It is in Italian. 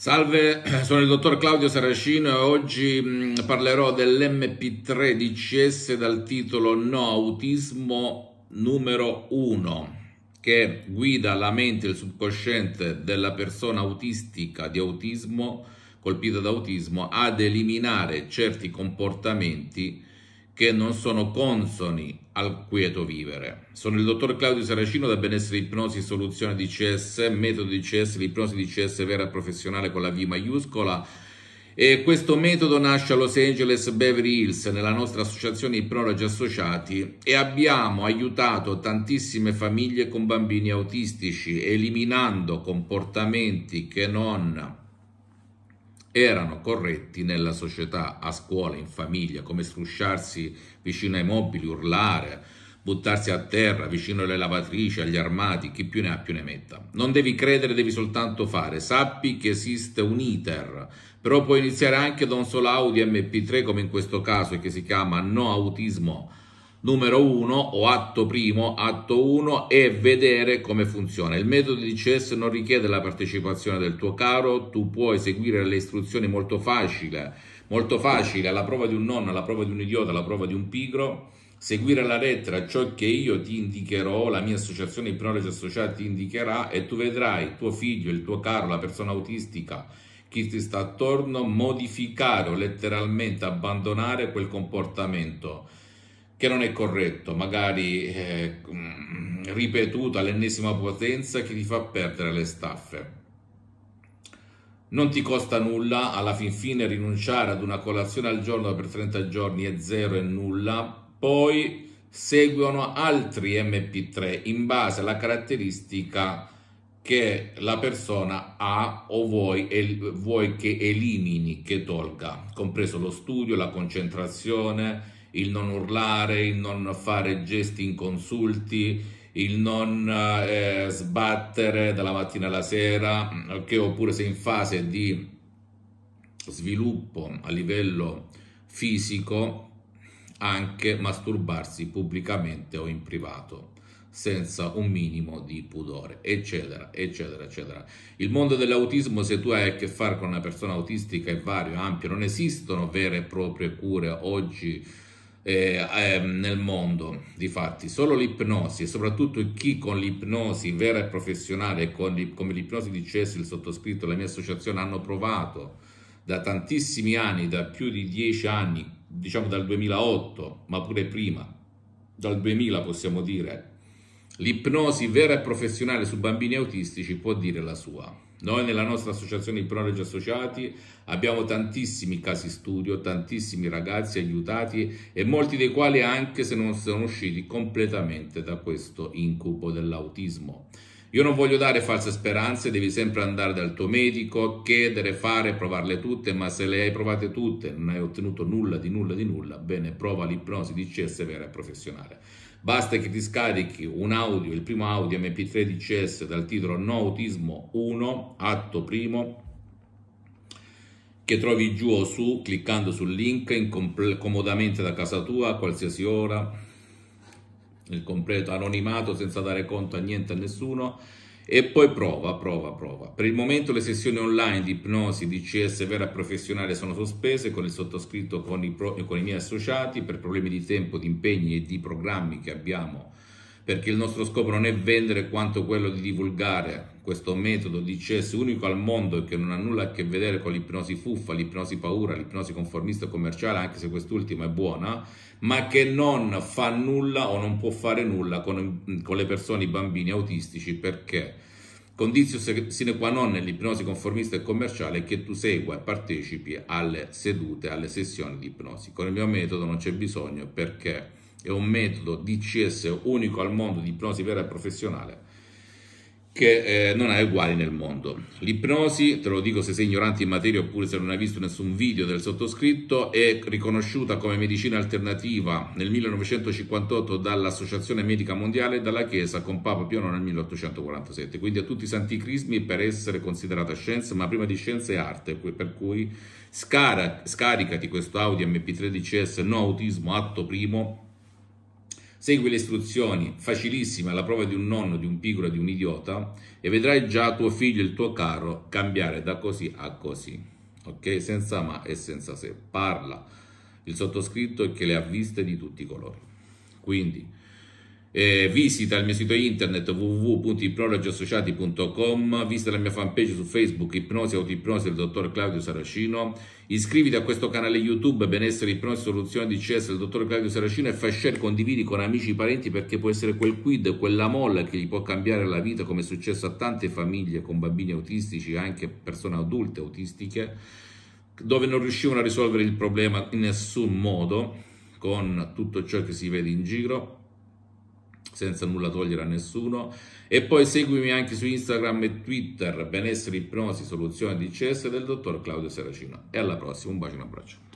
Salve, sono il dottor Claudio Saracino e oggi mm, parlerò dell'MP13S dal titolo No autismo numero 1 che guida la mente e il subconsciente della persona autistica di autismo colpita da autismo ad eliminare certi comportamenti che non sono consoni al quieto vivere. Sono il dottor Claudio Saracino da Benessere Ipnosi Soluzione DCS, metodo DCS, l'ipnosi DCS vera e professionale con la V maiuscola. E questo metodo nasce a Los Angeles Beverly Hills nella nostra associazione Ipnologi Associati e abbiamo aiutato tantissime famiglie con bambini autistici eliminando comportamenti che non erano corretti nella società, a scuola, in famiglia, come strusciarsi vicino ai mobili, urlare, buttarsi a terra, vicino alle lavatrici, agli armati, chi più ne ha più ne metta. Non devi credere, devi soltanto fare. Sappi che esiste un iter, però puoi iniziare anche da un solo Audi MP3 come in questo caso che si chiama No Autismo numero 1 o atto primo, atto 1 e vedere come funziona. Il metodo di CS non richiede la partecipazione del tuo caro, tu puoi seguire le istruzioni molto facile, molto facile, alla prova di un nonno, alla prova di un idiota, alla prova di un pigro, seguire la lettera ciò che io ti indicherò, la mia associazione ipnologi associati ti indicherà e tu vedrai tuo figlio, il tuo caro, la persona autistica, chi ti sta attorno, modificare o letteralmente abbandonare quel comportamento che non è corretto, magari eh, ripetuto all'ennesima potenza che ti fa perdere le staffe. Non ti costa nulla, alla fin fine rinunciare ad una colazione al giorno per 30 giorni è zero e nulla, poi seguono altri MP3 in base alla caratteristica che la persona ha o vuoi, el- vuoi che elimini, che tolga, compreso lo studio, la concentrazione, il non urlare, il non fare gesti inconsulti, il non eh, sbattere dalla mattina alla sera, okay? oppure se in fase di sviluppo a livello fisico anche masturbarsi pubblicamente o in privato senza un minimo di pudore, eccetera, eccetera, eccetera. Il mondo dell'autismo, se tu hai a che fare con una persona autistica, è vario, ampio, non esistono vere e proprie cure oggi eh, ehm, nel mondo. Difatti, solo l'ipnosi e soprattutto chi con l'ipnosi vera e professionale, con, come l'ipnosi di Cesso, il sottoscritto, la mia associazione, hanno provato da tantissimi anni, da più di dieci anni, diciamo dal 2008, ma pure prima, dal 2000 possiamo dire, L'ipnosi vera e professionale su bambini autistici può dire la sua. Noi nella nostra associazione Ipnologi Associati abbiamo tantissimi casi studio, tantissimi ragazzi aiutati e molti dei quali anche se non sono usciti completamente da questo incubo dell'autismo. Io non voglio dare false speranze, devi sempre andare dal tuo medico, chiedere, fare, provarle tutte, ma se le hai provate tutte e non hai ottenuto nulla di nulla di nulla, bene, prova l'ipnosi di CS vera e professionale. Basta che ti scarichi un audio, il primo audio mp 13 s dal titolo No Autismo 1, atto primo, che trovi giù o su cliccando sul link incom- comodamente da casa tua a qualsiasi ora, nel completo anonimato senza dare conto a niente a nessuno e poi prova, prova, prova. Per il momento le sessioni online di ipnosi di CS vera professionale sono sospese con il sottoscritto con i, pro, con i miei associati per problemi di tempo, di impegni e di programmi che abbiamo perché il nostro scopo non è vendere quanto quello di divulgare questo metodo di CS unico al mondo e che non ha nulla a che vedere con l'ipnosi fuffa, l'ipnosi paura, l'ipnosi conformista commerciale, anche se quest'ultima è buona, ma che non fa nulla o non può fare nulla con, con le persone, i bambini autistici, perché condizio sine qua non nell'ipnosi conformista e commerciale è che tu segua e partecipi alle sedute, alle sessioni di ipnosi. Con il mio metodo non c'è bisogno perché è un metodo DCS unico al mondo di ipnosi vera e professionale che eh, non ha uguali nel mondo. L'ipnosi, te lo dico se sei ignorante in materia oppure se non hai visto nessun video del sottoscritto, è riconosciuta come medicina alternativa nel 1958 dall'Associazione Medica Mondiale e dalla Chiesa con Papa Pio IX nel 1847. Quindi a tutti i santi crismi per essere considerata scienza, ma prima di scienza è arte, per cui scara, scaricati questo audio MP13S No Autismo Atto Primo Segui le istruzioni, facilissima, la prova di un nonno, di un piccolo, di un idiota, e vedrai già tuo figlio, e il tuo caro, cambiare da così a così. Ok? Senza ma e senza se. Parla il sottoscritto che le ha viste di tutti i colori. Quindi, eh, visita il mio sito internet www.iprologiassociati.com visita la mia fanpage su Facebook Ipnosi Autoipnosi del dottor Claudio Saracino iscriviti a questo canale YouTube Benessere Ipnosi Soluzione DCS del dottor Claudio Saracino e fai share, condividi con amici e parenti perché può essere quel quid, quella molla che gli può cambiare la vita come è successo a tante famiglie con bambini autistici anche persone adulte autistiche dove non riuscivano a risolvere il problema in nessun modo con tutto ciò che si vede in giro senza nulla togliere a nessuno. E poi seguimi anche su Instagram e Twitter, benessere, ipnosi, soluzione di CS del dottor Claudio Seracino. E alla prossima, un bacio e un abbraccio.